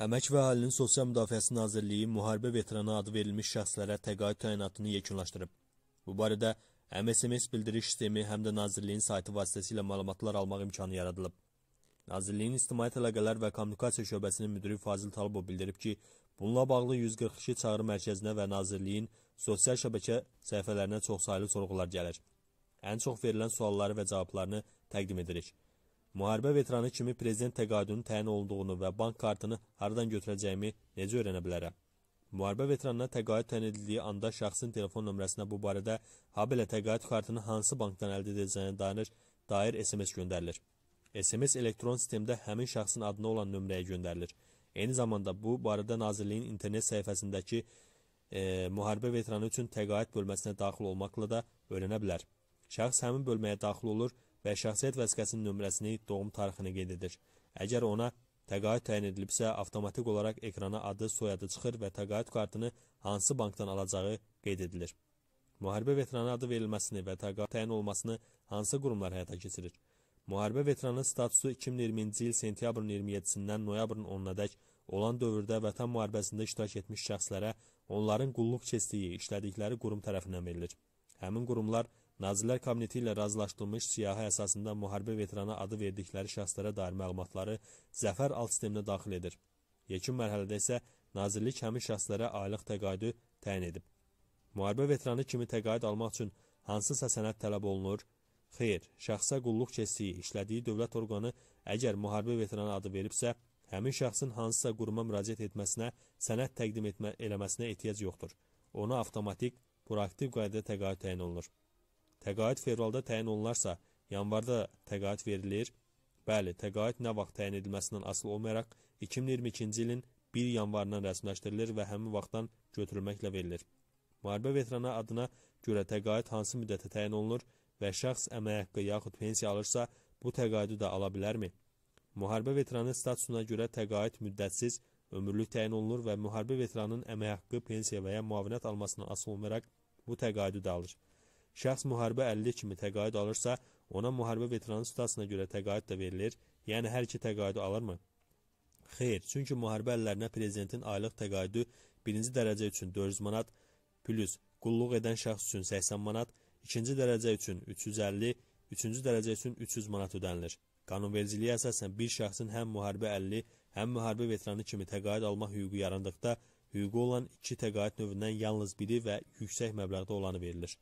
Əmək və Əhalinin Sosial Müdafiəsi Nazirliyi müharibə veteranı adı verilmiş şəxslərə təqaüd təyinatını yekunlaşdırıb. Bu barədə MSMS bildiriş sistemi həm də Nazirliyin saytı vasitəsilə məlumatlar almaq imkanı yaradılıb. Nazirliyin İctimai Tələqələr və Kommunikasiya Şöbəsinin müdiri Fazil Talibov bildirib ki, bununla bağlı 142 çağrı mərkəzinə və Nazirliyin sosial şəbəkə səhifələrinə çoxsaylı sorğular gəlir. Ən çox verilən sualları və cavablarını təqdim edirik. Müharibə veteranı kimi prezident təqaüdünün təyin olunduğunu və bank kartını haradan götürəcəyimi necə öyrənə bilərəm? Müharibə veteranına təqaüd təyin edildiyi anda şəxsin telefon nömrəsinə bu barədə habelə təqaüd kartını hansı bankdan əldə edəcəyinə dair, dair SMS göndərilir. SMS elektron sistemdə həmin şəxsin adına olan nömrəyə göndərilir. Eyni zamanda bu barədə Nazirliyin internet səhifəsindəki e, müharibə veteranı üçün təqaüd bölməsinə daxil olmaqla da öyrənə bilər. Şəxs həmin bölməyə daxil olur və və şəxsiyyət vəsiqəsinin nömrəsini, doğum tarixini qeyd edir. Əgər ona təqaüd təyin edilibsə, avtomatik olaraq ekrana adı, soyadı çıxır və təqaüd kartını hansı bankdan alacağı qeyd edilir. Müharibə veteranı adı verilməsini və təqaüd təyin olmasını hansı qurumlar həyata keçirir? Müharibə veteranı statusu 2020-ci il sentyabrın 27-sindən noyabrın 10-nadək olan dövrdə vətən müharibəsində iştirak etmiş şəxslərə onların qulluq keçdiyi, işlədikləri qurum tərəfindən verilir. Həmin qurumlar Nazirlər Kabineti ilə razılaşdırılmış siyahı əsasında müharibə veterana adı verdikləri şəxslərə dair məlumatları zəfər alt sisteminə daxil edir. Yekun mərhələdə isə nazirlik həmin şəxslərə aylıq təqaüdü təyin edib. Müharibə veteranı kimi təqaüd almaq üçün hansısa sənəd tələb olunur? Xeyr, şəxsə qulluq keçdiyi, işlədiyi dövlət orqanı əgər müharibə veteranı adı veribsə, həmin şəxsin hansısa quruma müraciət etməsinə, sənəd təqdim etmə, eləməsinə ehtiyac yoxdur. Ona avtomatik, proaktiv qaydada təqaüd təyin olunur. Təqaüd fevralda təyin olunarsa, yanvarda təqaüd verilir. Bəli, təqaüd nə vaxt təyin edilməsindən asılı olmayaraq 2022-ci ilin 1 yanvarından rəsmiləşdirilir və həmin vaxtdan götürülməklə verilir. Müharibə veterana adına görə təqaüd hansı müddətə təyin olunur və şəxs əmək haqqı yaxud pensiya alırsa, bu təqaüdü də ala bilərmi? Müharibə veteranı statusuna görə təqaüd müddətsiz, ömürlük təyin olunur və müharibə veteranın əmək haqqı, pensiya və ya müavinət almasından asılı olmayaraq bu təqaüdü də alır. Şəxs müharibə əlli kimi təqaüd alırsa, ona müharibə veteranı statusuna görə təqaüd də verilir. Yəni hər iki təqaüdü alırmı? Xeyr, çünki müharibə əllərinə prezidentin aylıq təqaüdü birinci dərəcə üçün 400 manat plus qulluq edən şəxs üçün 80 manat, ikinci dərəcə üçün 350, üçüncü dərəcə üçün 300 manat ödənilir. Qanunvericiliyə əsasən bir şəxsin həm müharibə əlli, həm müharibə veteranı kimi təqaüd alma hüququ yarandıqda, hüququ olan iki təqaüd növündən yalnız biri və yüksək məbləğdə olanı verilir.